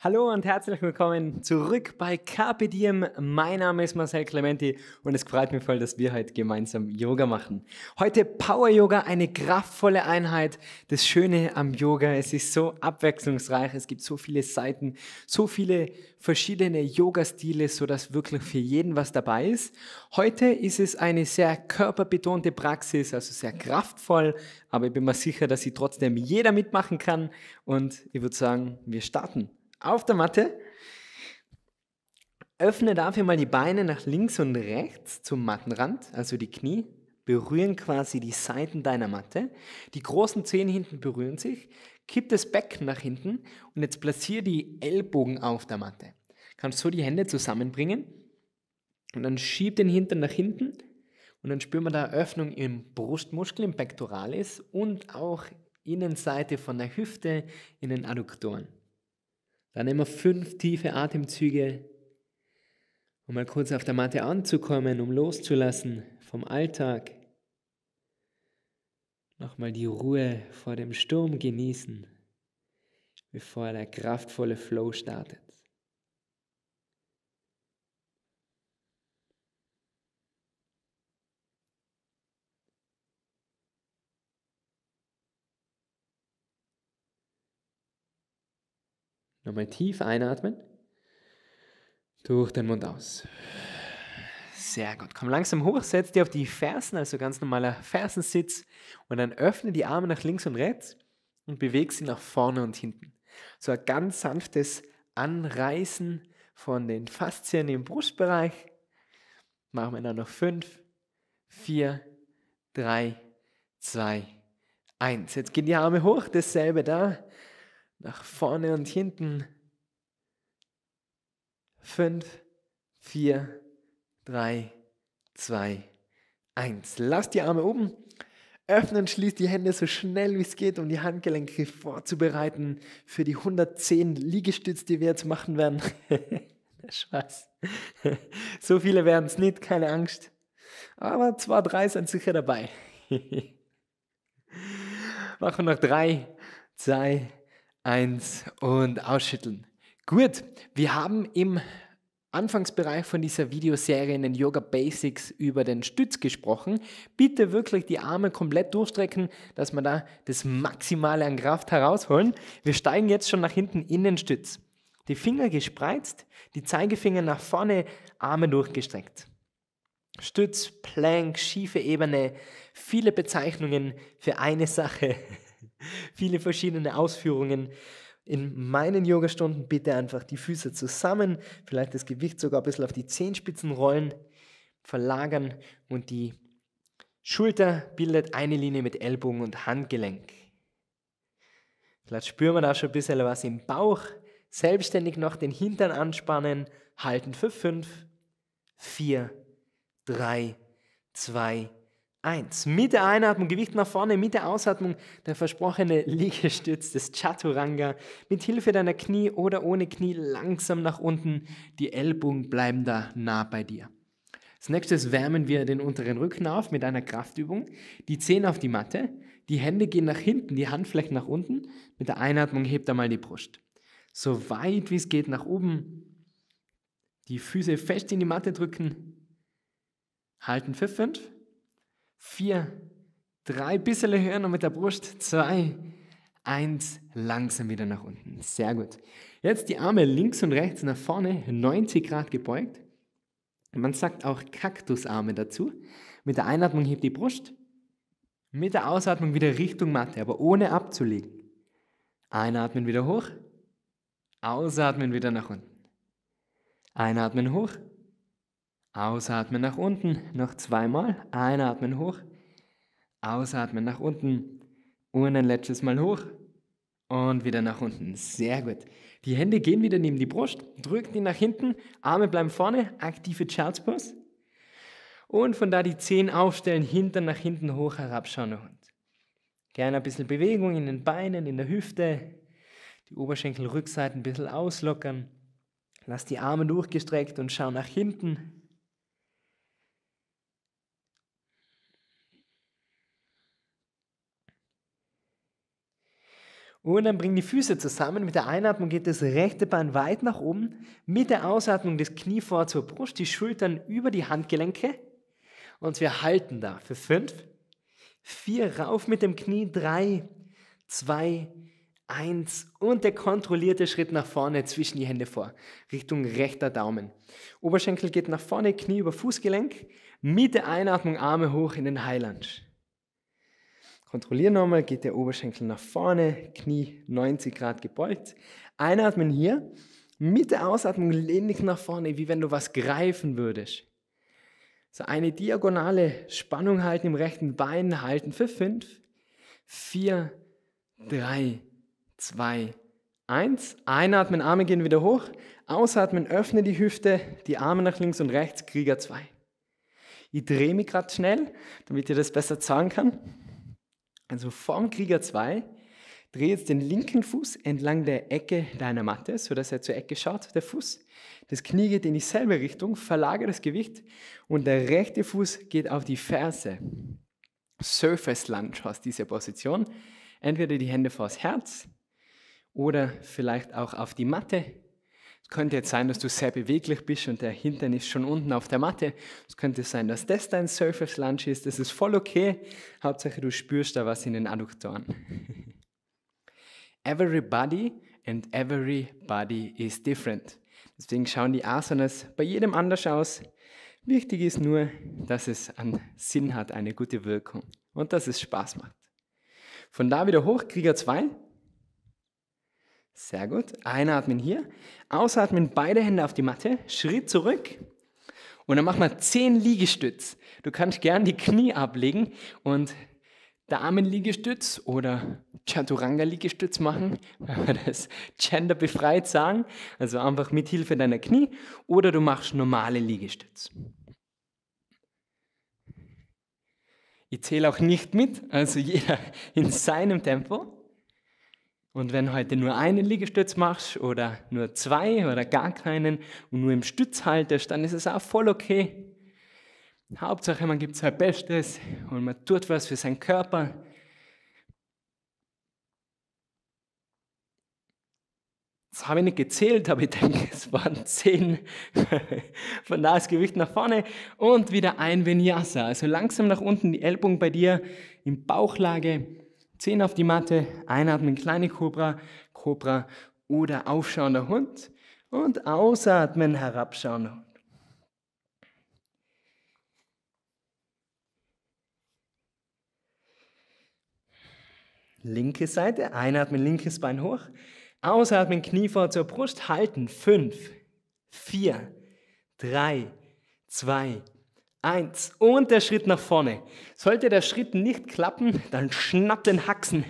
Hallo und herzlich willkommen zurück bei Carpe Diem. Mein Name ist Marcel Clementi und es freut mich voll, dass wir heute gemeinsam Yoga machen. Heute Power Yoga, eine kraftvolle Einheit. Das Schöne am Yoga, es ist so abwechslungsreich, es gibt so viele Seiten, so viele verschiedene Yoga-Stile, sodass wirklich für jeden was dabei ist. Heute ist es eine sehr körperbetonte Praxis, also sehr kraftvoll, aber ich bin mir sicher, dass sie trotzdem jeder mitmachen kann und ich würde sagen, wir starten auf der Matte. Öffne dafür mal die Beine nach links und rechts zum Mattenrand, also die Knie berühren quasi die Seiten deiner Matte. Die großen Zehen hinten berühren sich. Kipp das Becken nach hinten und jetzt platziere die Ellbogen auf der Matte. Kannst so die Hände zusammenbringen und dann schieb den Hintern nach hinten und dann spüren wir da Öffnung im Brustmuskel, im Pectoralis und auch Innenseite von der Hüfte in den Adduktoren. Dann nehmen wir fünf tiefe Atemzüge, um mal kurz auf der Matte anzukommen, um loszulassen vom Alltag. Nochmal die Ruhe vor dem Sturm genießen, bevor der kraftvolle Flow startet. Nochmal tief einatmen. Durch den Mund aus. Sehr gut. Komm langsam hoch, setz dich auf die Fersen, also ganz normaler Fersensitz. Und dann öffne die Arme nach links und rechts und beweg sie nach vorne und hinten. So ein ganz sanftes Anreißen von den Faszien im Brustbereich. Machen wir dann noch 5, 4, 3, 2, 1. Jetzt gehen die Arme hoch, dasselbe da nach vorne und hinten. Fünf, vier, drei, zwei, eins. Lass die Arme oben. Öffnen, und schließ die Hände so schnell wie es geht, um die Handgelenke vorzubereiten für die 110 Liegestütze, die wir jetzt machen werden. Spaß. so viele werden es nicht, keine Angst. Aber zwei, drei sind sicher dabei. machen wir noch drei, zwei, eins und ausschütteln. Gut, wir haben im Anfangsbereich von dieser Videoserie in den Yoga Basics über den Stütz gesprochen. Bitte wirklich die Arme komplett durchstrecken, dass wir da das Maximale an Kraft herausholen. Wir steigen jetzt schon nach hinten in den Stütz. Die Finger gespreizt, die Zeigefinger nach vorne, Arme durchgestreckt. Stütz, Plank, schiefe Ebene, viele Bezeichnungen für eine Sache. viele verschiedene Ausführungen. In meinen Yogastunden bitte einfach die Füße zusammen, vielleicht das Gewicht sogar ein bisschen auf die Zehenspitzen rollen, verlagern und die Schulter bildet eine Linie mit Ellbogen und Handgelenk. Vielleicht spüren wir da schon ein bisschen was im Bauch. Selbstständig noch den Hintern anspannen, halten für 5, 4, 3, 2, 1. 1. Mit der Einatmung Gewicht nach vorne, mit der Ausatmung der versprochene Liegestütz des Chaturanga. Mit Hilfe deiner Knie oder ohne Knie langsam nach unten. Die Ellbogen bleiben da nah bei dir. Als nächstes wärmen wir den unteren Rücken auf mit einer Kraftübung. Die Zehen auf die Matte, die Hände gehen nach hinten, die Handflächen nach unten. Mit der Einatmung hebt einmal die Brust. So weit wie es geht nach oben. Die Füße fest in die Matte drücken. Halten für 5 vier, drei, bisschen höher noch mit der Brust, zwei, eins, langsam wieder nach unten. Sehr gut. Jetzt die Arme links und rechts nach vorne, 90 Grad gebeugt. Man sagt auch Kaktusarme dazu. Mit der Einatmung hebt die Brust, mit der Ausatmung wieder Richtung Matte, aber ohne abzulegen. Einatmen wieder hoch, ausatmen wieder nach unten. Einatmen hoch, Ausatmen nach unten, noch zweimal. Einatmen hoch, ausatmen nach unten und ein letztes Mal hoch und wieder nach unten. Sehr gut. Die Hände gehen wieder neben die Brust, drückt die nach hinten, Arme bleiben vorne, aktive Child's Pose. Und von da die Zehen aufstellen, Hintern nach hinten hoch, herabschauen Und Gerne ein bisschen Bewegung in den Beinen, in der Hüfte, die Oberschenkelrückseiten ein bisschen auslockern. Lass die Arme durchgestreckt und schau nach hinten. Und dann bring die Füße zusammen. Mit der Einatmung geht das rechte Bein weit nach oben. Mit der Ausatmung das Knie vor zur Brust, die Schultern über die Handgelenke. Und wir halten da für fünf, vier, rauf mit dem Knie, drei, zwei, eins und der kontrollierte Schritt nach vorne zwischen die Hände vor, Richtung rechter Daumen. Oberschenkel geht nach vorne, Knie über Fußgelenk. Mit der Einatmung Arme hoch in den High Lunge. Kontrollier nochmal, geht der Oberschenkel nach vorne, Knie 90 Grad gebeugt. Einatmen hier, mit der Ausatmung lehn dich nach vorne, wie wenn du was greifen würdest. So eine diagonale Spannung halten im rechten Bein, halten für 5, 4, 3, 2, 1. Einatmen, Arme gehen wieder hoch. Ausatmen, öffne die Hüfte, die Arme nach links und rechts, Krieger 2. Ich drehe mich gerade schnell, damit ihr das besser zahlen kann. Also vorm Krieger 2 dreh jetzt den linken Fuß entlang der Ecke deiner Matte, sodass er zur Ecke schaut, der Fuß. Das Knie geht in dieselbe Richtung, verlagere das Gewicht und der rechte Fuß geht auf die Ferse. Surface Lunge aus dieser Position. Entweder die Hände vors Herz oder vielleicht auch auf die Matte könnte jetzt sein, dass du sehr beweglich bist und der Hintern ist schon unten auf der Matte. Es könnte sein, dass das dein Surface Lunch ist. Das ist voll okay. Hauptsache, du spürst da was in den Adduktoren. Everybody and everybody is different. Deswegen schauen die Asanas bei jedem anders aus. Wichtig ist nur, dass es einen Sinn hat, eine gute Wirkung und dass es Spaß macht. Von da wieder hoch, Krieger 2. Sehr gut. Einatmen hier. Ausatmen, beide Hände auf die Matte. Schritt zurück. Und dann machen wir 10 Liegestütz. Du kannst gern die Knie ablegen und Damenliegestütz oder Chaturanga-Liegestütz machen, wenn wir das genderbefreit sagen. Also einfach mit Hilfe deiner Knie. Oder du machst normale Liegestütz. Ich zähle auch nicht mit, also jeder in seinem Tempo. Und wenn heute nur einen Liegestütz machst oder nur zwei oder gar keinen und nur im Stütz haltest, dann ist es auch voll okay. Hauptsache, man gibt sein Bestes und man tut was für seinen Körper. Das habe ich nicht gezählt, aber ich denke, es waren zehn. Von da das Gewicht nach vorne und wieder ein Vinyasa. Also langsam nach unten die Ellbogen bei dir in Bauchlage. Zehn auf die Matte, einatmen, kleine Kobra, Kobra oder aufschauender Hund und ausatmen, herabschauender Hund. Linke Seite, einatmen, linkes Bein hoch, ausatmen, Knie vor zur Brust, halten, fünf, vier, drei, zwei. Eins. Und der Schritt nach vorne. Sollte der Schritt nicht klappen, dann schnapp den Haxen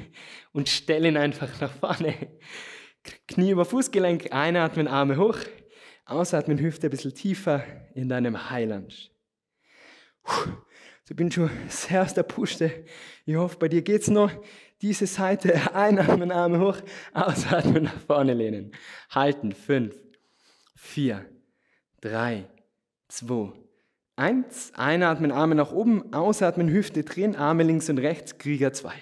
und stell ihn einfach nach vorne. Knie über Fußgelenk, einatmen, Arme hoch, ausatmen, Hüfte ein bisschen tiefer in deinem Highland. Lunge. Puh. Ich bin schon sehr aus der Puste. Ich hoffe, bei dir geht's noch. Diese Seite, einatmen, Arme hoch, ausatmen, nach vorne lehnen. Halten. Fünf, vier, drei, zwei, Eins, einatmen, Arme nach oben, ausatmen, Hüfte drehen, Arme links und rechts, Krieger 2.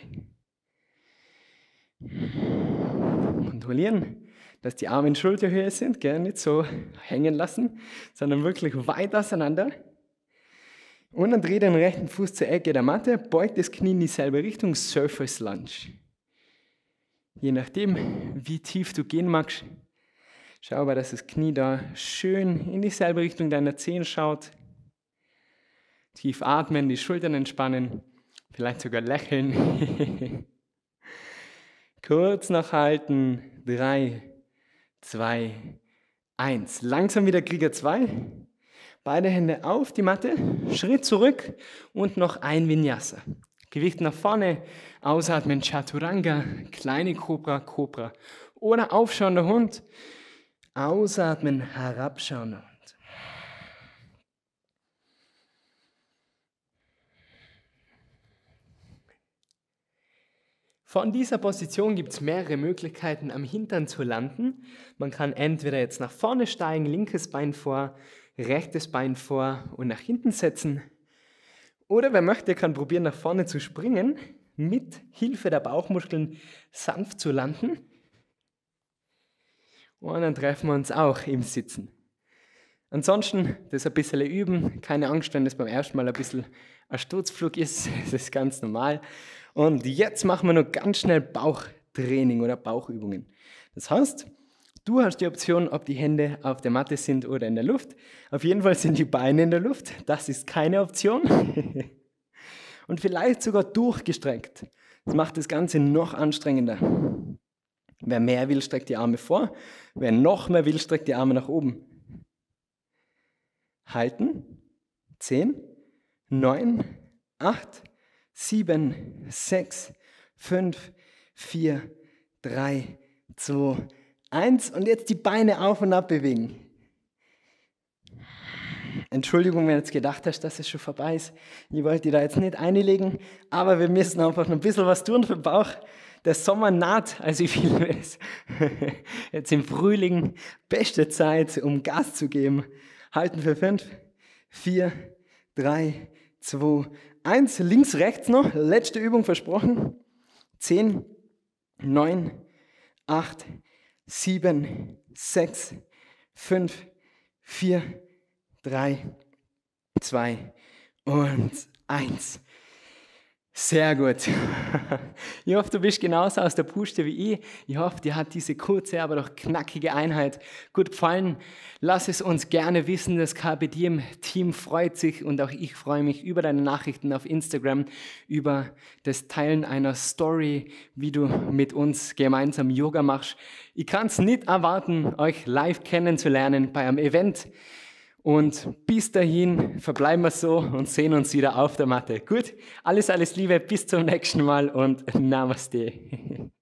Kontrollieren, dass die Arme in Schulterhöhe sind, gell? nicht so hängen lassen, sondern wirklich weit auseinander. Und dann dreht den rechten Fuß zur Ecke der Matte, beugt das Knie in dieselbe Richtung, Surface Lunge. Je nachdem, wie tief du gehen magst, schau aber, dass das Knie da schön in dieselbe Richtung deiner Zehen schaut. Tief atmen, die Schultern entspannen, vielleicht sogar lächeln. Kurz noch halten. Drei, zwei, eins. Langsam wieder Krieger 2. Beide Hände auf die Matte, Schritt zurück und noch ein Vinyasa. Gewicht nach vorne, ausatmen, Chaturanga, kleine Cobra, Cobra. Oder aufschauender Hund, ausatmen, herabschauender Hund. Von dieser Position gibt es mehrere Möglichkeiten, am Hintern zu landen. Man kann entweder jetzt nach vorne steigen, linkes Bein vor, rechtes Bein vor und nach hinten setzen. Oder wer möchte, kann probieren, nach vorne zu springen, mit Hilfe der Bauchmuskeln sanft zu landen. Und dann treffen wir uns auch im Sitzen. Ansonsten das ein bisschen üben. Keine Angst, wenn das beim ersten Mal ein bisschen ein Sturzflug ist. Das ist ganz normal. Und jetzt machen wir noch ganz schnell Bauchtraining oder Bauchübungen. Das heißt, du hast die Option, ob die Hände auf der Matte sind oder in der Luft. Auf jeden Fall sind die Beine in der Luft. Das ist keine Option. Und vielleicht sogar durchgestreckt. Das macht das Ganze noch anstrengender. Wer mehr will, streckt die Arme vor. Wer noch mehr will, streckt die Arme nach oben. Halten. 10, 9, 8, 7, 6, 5, 4, 3, 2, 1. Und jetzt die Beine auf und ab bewegen. Entschuldigung, wenn du jetzt gedacht hast, dass es schon vorbei ist. Ich wollte dich da jetzt nicht einlegen, aber wir müssen einfach noch ein bisschen was tun für den Bauch. Der Sommer naht, also ich liebe es. Jetzt im Frühling, beste Zeit, um Gas zu geben. Halten für 5, 4, 3, 2, Eins links, rechts noch, letzte Übung versprochen. Zehn, neun, acht, sieben, sechs, fünf, vier, drei, zwei und eins. Sehr gut. Ich hoffe, du bist genauso aus der Puste wie ich. Ich hoffe, dir hat diese kurze, aber doch knackige Einheit gut gefallen. Lass es uns gerne wissen. Das KB Diem Team freut sich und auch ich freue mich über deine Nachrichten auf Instagram, über das Teilen einer Story, wie du mit uns gemeinsam Yoga machst. Ich kann es nicht erwarten, euch live kennenzulernen bei einem Event. Und bis dahin verbleiben wir so und sehen uns wieder auf der Matte. Gut, alles, alles Liebe, bis zum nächsten Mal und Namaste.